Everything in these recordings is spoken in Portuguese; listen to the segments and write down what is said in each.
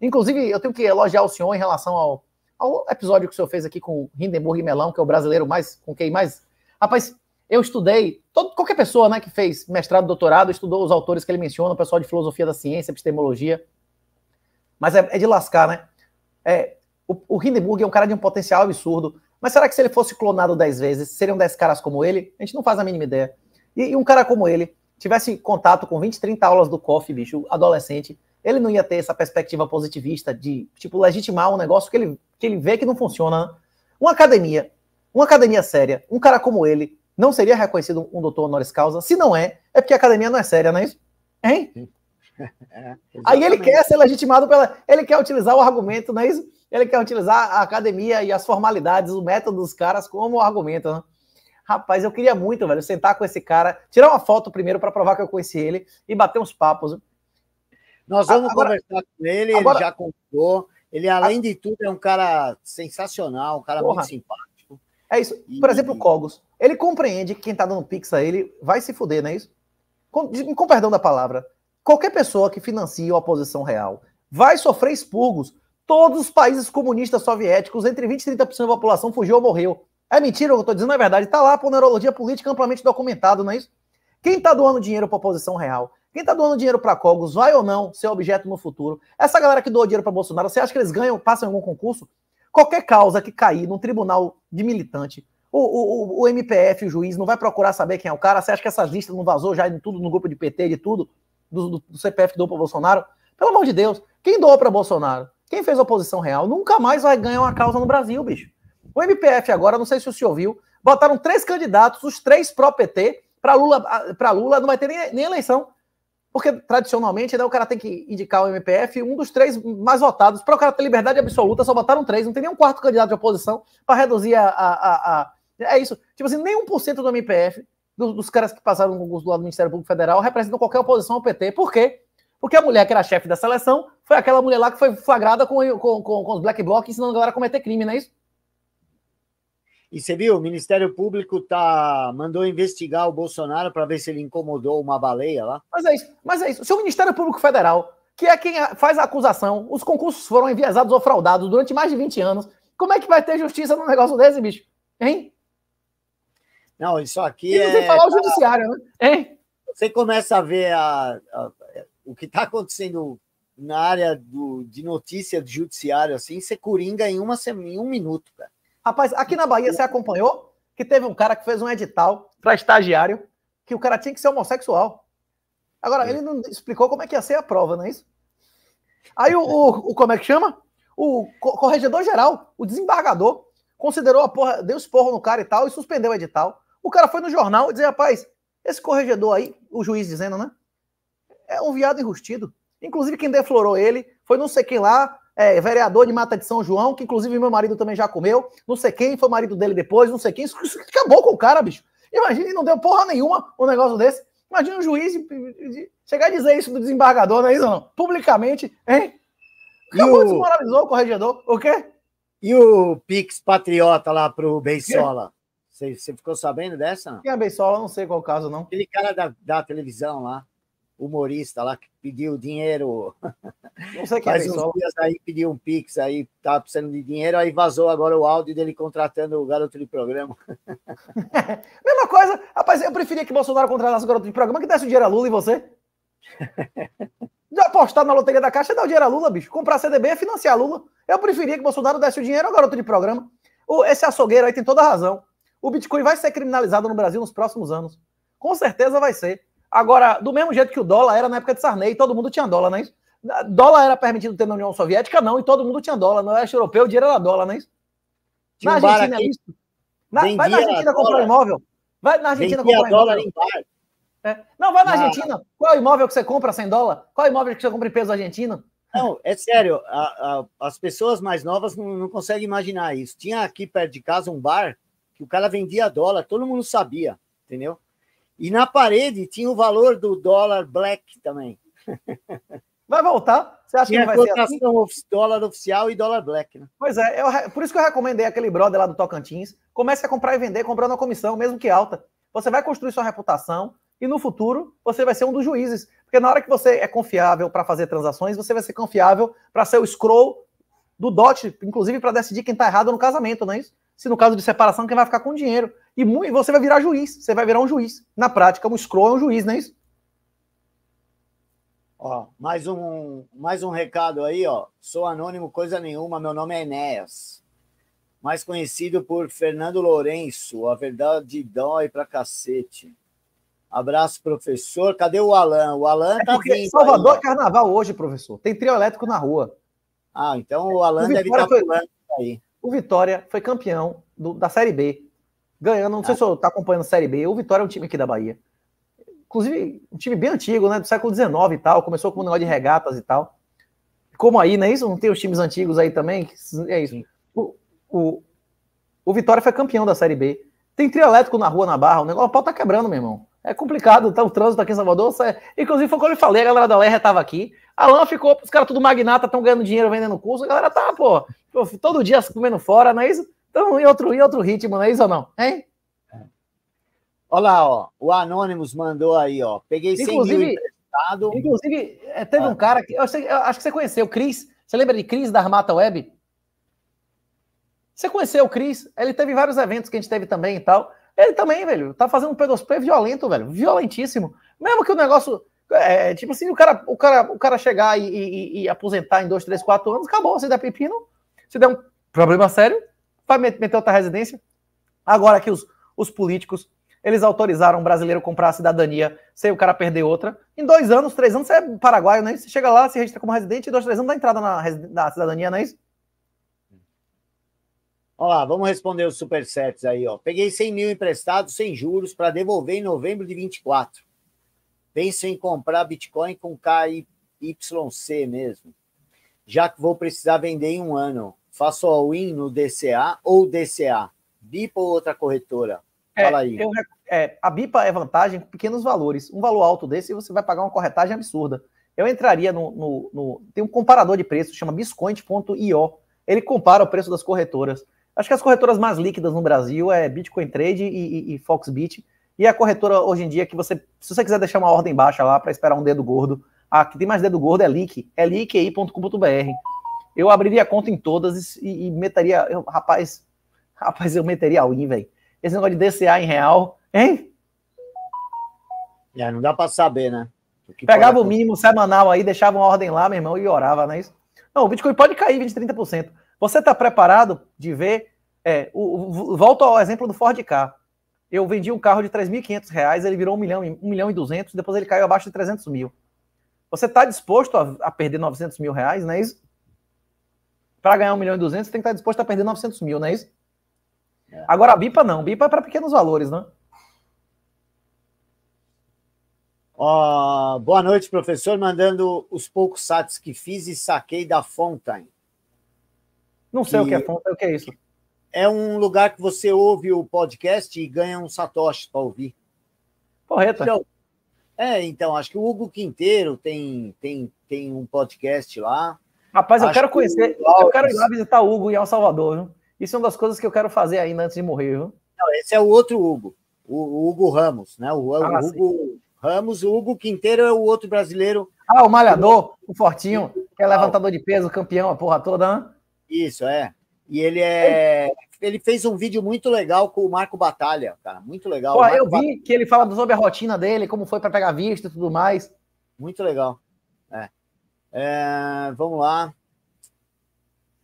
Inclusive, eu tenho que elogiar o senhor em relação ao, ao episódio que o senhor fez aqui com Hindenburg e Melão, que é o brasileiro mais com quem mais. Rapaz, eu estudei, todo, qualquer pessoa né, que fez mestrado, doutorado, estudou os autores que ele menciona, o pessoal de filosofia da ciência, epistemologia. Mas é, é de lascar, né? É, o, o, Hindenburg é um cara de um potencial absurdo. Mas será que se ele fosse clonado 10 vezes, seriam 10 caras como ele? A gente não faz a mínima ideia. E, e um cara como ele tivesse contato com 20, 30 aulas do COF, bicho, adolescente, ele não ia ter essa perspectiva positivista de, tipo, legitimar um negócio que ele, que ele vê que não funciona. Uma academia, uma academia séria, um cara como ele, não seria reconhecido um doutor honoris causa? Se não é, é porque a academia não é séria, não é isso? Hein? É, Aí ele quer ser legitimado pela. Ele quer utilizar o argumento, não é isso? Ele quer utilizar a academia e as formalidades, o método dos caras como argumento, né? Rapaz, eu queria muito, velho, sentar com esse cara, tirar uma foto primeiro para provar que eu conheci ele e bater uns papos. Nós vamos agora, conversar com ele, agora, ele já contou. Ele, além a... de tudo, é um cara sensacional, um cara Porra. muito simpático. É isso. Por e... exemplo, o Cogos. Ele compreende que quem tá dando pix a ele vai se fuder, não é isso? Com, com perdão da palavra. Qualquer pessoa que financia a oposição real vai sofrer expurgos. Todos os países comunistas soviéticos, entre 20 e 30% da população fugiu ou morreu. É mentira o que eu tô dizendo, é verdade. Tá lá a neurologia política amplamente documentado, não é isso? Quem tá doando dinheiro para oposição real quem está doando dinheiro para Cogos vai ou não ser objeto no futuro? Essa galera que doa dinheiro para Bolsonaro, você acha que eles ganham, passam em algum concurso? Qualquer causa que cair num tribunal de militante, o, o, o MPF, o juiz, não vai procurar saber quem é o cara? Você acha que essas listas não vazou já em tudo no grupo de PT, de tudo, do, do, do CPF que doou para Bolsonaro? Pelo amor de Deus, quem doou para Bolsonaro? Quem fez oposição real nunca mais vai ganhar uma causa no Brasil, bicho. O MPF agora, não sei se o senhor viu, botaram três candidatos, os três pró-PT, para Lula, pra Lula não vai ter nem, nem eleição. Porque tradicionalmente né, o cara tem que indicar o MPF, um dos três mais votados. Para o cara ter liberdade absoluta, só botaram três, não tem nenhum quarto candidato de oposição para reduzir a, a, a, É isso. Tipo assim, nem 1% do MPF, dos, dos, caras que passaram no concurso do lado do Ministério Público Federal, representam qualquer oposição ao PT. Por quê? Porque a mulher que era chefe da seleção foi aquela mulher lá que foi flagrada com, com, com, com os black blocs ensinando a galera a cometer crime, não é isso? E você viu, o Ministério Público tá, mandou investigar o Bolsonaro para ver se ele incomodou uma baleia lá. Mas é isso, mas é isso. Se o Ministério Público Federal, que é quem faz a acusação, os concursos foram enviesados ou fraudados durante mais de 20 anos, como é que vai ter justiça num negócio desse, bicho? Hein? Não, isso aqui e não é... falar o judiciário, né? Hein? Você começa a ver a, a, o que está acontecendo na área do, de notícia do judiciário, assim, você coringa em, uma, em um minuto, cara. Rapaz, aqui na Bahia você acompanhou que teve um cara que fez um edital para estagiário que o cara tinha que ser homossexual. Agora, é. ele não explicou como é que ia ser a prova, não é isso? Aí o, o, o como é que chama? O corregedor geral, o desembargador, considerou a porra, deu esporro no cara e tal, e suspendeu o edital. O cara foi no jornal e dizia, rapaz, esse corregedor aí, o juiz dizendo, né? É um viado enrustido. Inclusive, quem deflorou ele foi não sei quem lá, é, vereador de Mata de São João, que inclusive meu marido também já comeu, não sei quem foi marido dele depois, não sei quem, isso, isso acabou com o cara, bicho. Imagina, não deu porra nenhuma um negócio desse. Imagina um juiz chegar a dizer isso do desembargador, não é isso não? Publicamente, hein? Acabou, o... desmoralizou o corregedor, o quê? E o Pix Patriota lá pro Beisola? Você, ficou sabendo dessa? Quem é Beisola? Não sei qual o caso, não. Aquele cara da, da televisão lá, humorista lá, que pediu dinheiro você quer Faz uns dias aí pediu um pix aí, tá precisando de dinheiro, aí vazou agora o áudio dele contratando o garoto de programa. Mesma coisa, rapaz, eu preferia que Bolsonaro contratasse o garoto de programa que desse o dinheiro a Lula e você. Já apostar na loteria da Caixa é dar o dinheiro a Lula, bicho. Comprar CDB é financiar Lula. Eu preferia que Bolsonaro desse o dinheiro ao garoto de programa. Esse açougueiro aí tem toda a razão. O Bitcoin vai ser criminalizado no Brasil nos próximos anos. Com certeza vai ser. Agora, do mesmo jeito que o dólar era na época de Sarney, todo mundo tinha dólar, não é isso? Dólar era permitido ter na União Soviética? Não, e todo mundo tinha dólar. No Oeste europeu, o dinheiro era dólar, não é isso? Tinha na Argentina é isso. Na, vai na Argentina comprar imóvel. Vai na Argentina comprar dólar imóvel. É. Não, vai na ah. Argentina. Qual é imóvel que você compra sem dólar? Qual é imóvel que você compra em peso argentino? Não, é sério. A, a, as pessoas mais novas não, não conseguem imaginar isso. Tinha aqui perto de casa um bar que o cara vendia dólar, todo mundo sabia, entendeu? E na parede tinha o valor do dólar black também. Vai voltar. Você acha que não vai ser assim? dólar oficial e dólar black, né? Pois é, eu, por isso que eu recomendei aquele brother lá do Tocantins. Comece a comprar e vender comprando a comissão, mesmo que alta. Você vai construir sua reputação e no futuro você vai ser um dos juízes. Porque na hora que você é confiável para fazer transações, você vai ser confiável para ser o scroll do DOT, inclusive para decidir quem está errado no casamento, não é isso? Se no caso de separação, quem vai ficar com o dinheiro. E você vai virar juiz, você vai virar um juiz. Na prática, um scroll é um juiz, não é isso? Ó, mais um, mais um recado aí, ó. Sou anônimo coisa nenhuma, meu nome é Enéas. Mais conhecido por Fernando Lourenço, a verdade dói pra cacete. Abraço, professor. Cadê o Alan? O Alan é tá Salvador é carnaval hoje, professor. Tem trio elétrico na rua. Ah, então o Alan o deve estar tá foi, aí. O Vitória foi campeão do, da Série B. Ganhando, não ah. sei se eu está acompanhando a Série B. O Vitória é um time aqui da Bahia inclusive um time bem antigo, né, do século XIX e tal, começou com um negócio de regatas e tal. Como aí, não é isso? Não tem os times antigos aí também? É isso. O, o, o Vitória foi campeão da Série B. Tem trio elétrico na rua, na barra, o negócio, o pau tá quebrando, meu irmão. É complicado, tá, o trânsito aqui em Salvador. Sai... É, inclusive, foi quando eu falei, a galera da Lerra tava aqui. A Lã ficou, os caras tudo magnata, estão ganhando dinheiro vendendo curso. A galera tá, pô, todo dia comendo fora, não é isso? Então, em outro, em outro ritmo, não é isso ou não? Hein? Olha lá, ó, o Anonymous mandou aí, ó. Peguei 100 inclusive, mil emprestado. Inclusive, é, teve ah. um cara que. Eu, eu acho que você conheceu, o Cris. Você lembra de Cris da Armata Web? Você conheceu o Cris? Ele teve vários eventos que a gente teve também e tal. Ele também, velho, tá fazendo um pedospray violento, velho. Violentíssimo. Mesmo que o negócio. É, tipo assim, o cara, o cara, o cara chegar e, e, e aposentar em dois, três, quatro anos, acabou. Se der pepino, se der um problema sério, vai meter outra residência. Agora que os, os políticos eles autorizaram um brasileiro comprar a cidadania sem o cara perder outra. Em dois anos, três anos, você é paraguaio, né? Você chega lá, se registra como residente, e dois, três anos dá entrada na, na cidadania, não é isso? Olha lá, vamos responder os supersets aí, ó. Peguei 100 mil emprestados sem juros para devolver em novembro de 24. Penso em comprar Bitcoin com KYC mesmo, já que vou precisar vender em um ano. Faço all-in no DCA ou DCA, BIP ou outra corretora. É, Fala aí. Eu, é, a BIPA é vantagem com pequenos valores. Um valor alto desse você vai pagar uma corretagem absurda. Eu entraria no. no, no tem um comparador de preços, chama Biscoint.io. Ele compara o preço das corretoras. Acho que as corretoras mais líquidas no Brasil é Bitcoin Trade e, e, e Foxbit. E a corretora hoje em dia que você, se você quiser deixar uma ordem baixa lá para esperar um dedo gordo, a que tem mais dedo gordo é Lick, é liqui.com.br. Eu abriria a conta em todas e, e meteria, eu, rapaz, rapaz, eu meteria all-in, velho. Esse negócio de DCA em real, hein? É, não dá pra saber, né? O Pegava o mínimo semanal aí, deixava uma ordem lá, meu irmão, e orava, não é isso? Não, o Bitcoin pode cair 20, 30%. Você tá preparado de ver? É, o, o, volto ao exemplo do Ford Car. Eu vendi um carro de 3.500 reais, ele virou 1 milhão, 1 milhão e 200, depois ele caiu abaixo de 300 mil. Você tá disposto a, a, perder 900 mil reais, não é isso? Para ganhar 1 milhão e 200, você tem que estar tá disposto a perder 900 mil, não é isso? É. Agora a BIPA não, BIPA é para pequenos valores, né? Oh, boa noite, professor. Mandando os poucos sats que fiz e saquei da Fontaine. Não sei que o que é Fontaine, o que é isso? É um lugar que você ouve o podcast e ganha um satoshi para ouvir. Correto. Então, é, então, acho que o Hugo Quinteiro tem, tem, tem um podcast lá. Rapaz, eu quero conhecer, que eu quero ir lá visitar o Hugo em El Salvador, viu? Isso é uma das coisas que eu quero fazer ainda antes de morrer, viu? Não, esse é o outro Hugo, o, Hugo Ramos, né? O, ah, o Hugo sim. Ramos, o Hugo Quinteiro é o outro brasileiro. Ah, o malhador, o fortinho, que é levantador de peso, campeão, a porra toda, né? Isso, é. E ele é. Ele fez um vídeo muito legal com o Marco Batalha, cara. Muito legal. Pô, eu vi Batalha. que ele fala sobre a rotina dele, como foi para pegar vista e tudo mais. Muito legal. É. É, vamos lá.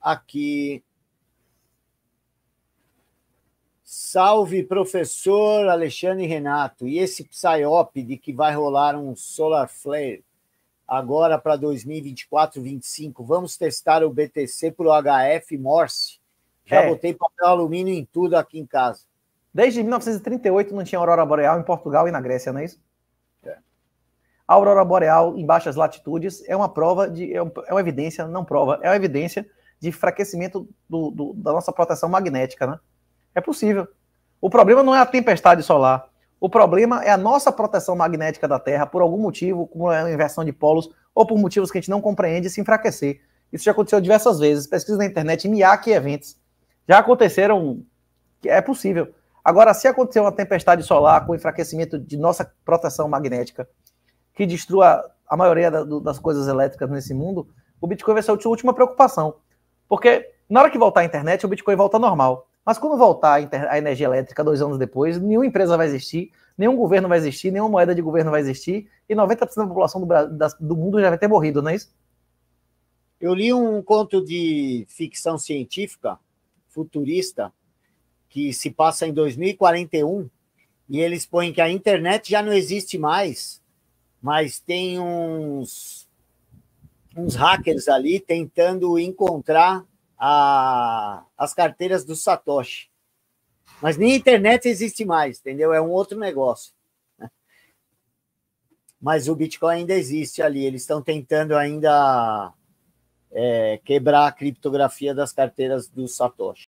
Aqui. Salve, professor Alexandre Renato. E esse PSYOP de que vai rolar um solar flare agora para 2024, 2025, vamos testar o BTC para o HF Morse. Já é. botei papel alumínio em tudo aqui em casa. Desde 1938 não tinha aurora boreal em Portugal e na Grécia, não é isso? É. A aurora boreal em baixas latitudes é uma prova de. É, é uma evidência, não prova, é uma evidência de enfraquecimento do, do, da nossa proteção magnética, né? É possível. O problema não é a tempestade solar. O problema é a nossa proteção magnética da Terra, por algum motivo, como é a inversão de polos, ou por motivos que a gente não compreende, se enfraquecer. Isso já aconteceu diversas vezes. Pesquisa na internet, e eventos. Já aconteceram. É possível. Agora, se acontecer uma tempestade solar com enfraquecimento de nossa proteção magnética, que destrua a maioria da, do, das coisas elétricas nesse mundo, o Bitcoin vai ser a última preocupação. Porque na hora que voltar à internet, o Bitcoin volta normal. Mas quando voltar a energia elétrica dois anos depois, nenhuma empresa vai existir, nenhum governo vai existir, nenhuma moeda de governo vai existir, e 90% da população do, Brasil, do mundo já vai ter morrido, não é isso? Eu li um conto de ficção científica, futurista, que se passa em 2041, e eles põem que a internet já não existe mais, mas tem uns, uns hackers ali tentando encontrar a, as carteiras do Satoshi. Mas nem internet existe mais, entendeu? É um outro negócio. Né? Mas o Bitcoin ainda existe ali. Eles estão tentando ainda é, quebrar a criptografia das carteiras do Satoshi.